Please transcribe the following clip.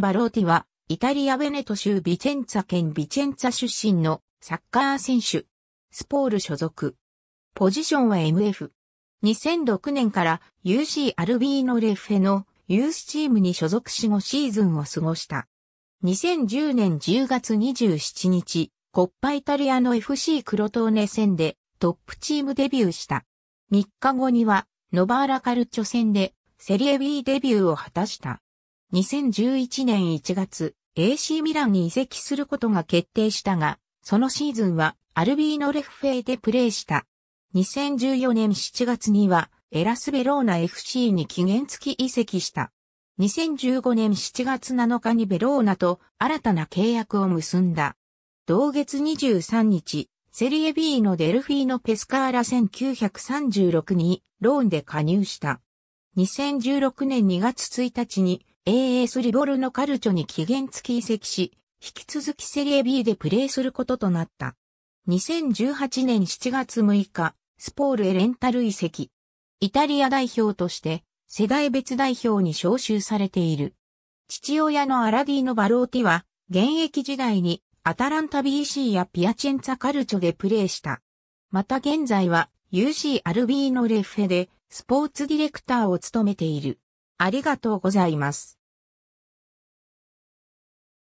バローティは、イタリア・ベネト州ビチェンツァ県ビチェンツァ出身のサッカー選手。スポール所属。ポジションは MF。2006年から UC アルビーノレフェのユースチームに所属し後シーズンを過ごした。2010年10月27日、コッパイタリアの FC クロトーネ戦でトップチームデビューした。3日後には、ノバーラカルチョ戦でセリエ B デビューを果たした。2011年1月、AC ミランに移籍することが決定したが、そのシーズンはアルビーノレフフェイでプレーした。2014年7月には、エラスベローナ FC に期限付き移籍した。2015年7月7日にベローナと新たな契約を結んだ。同月23日、セリエ B のデルフィーノ・ペスカーラ1936にローンで加入した。2016年2月1日に AS リボルのカルチョに期限付き移籍し、引き続きセリエ B でプレーすることとなった。2018年7月6日、スポールへレンタル移籍。イタリア代表として、世代別代表に招集されている。父親のアラディーノ・バローティは、現役時代にアタランタ BC やピアチェンツァカルチョでプレーした。また現在は UC アルビーノ・レッフェでスポーツディレクターを務めている。ありがとうございます。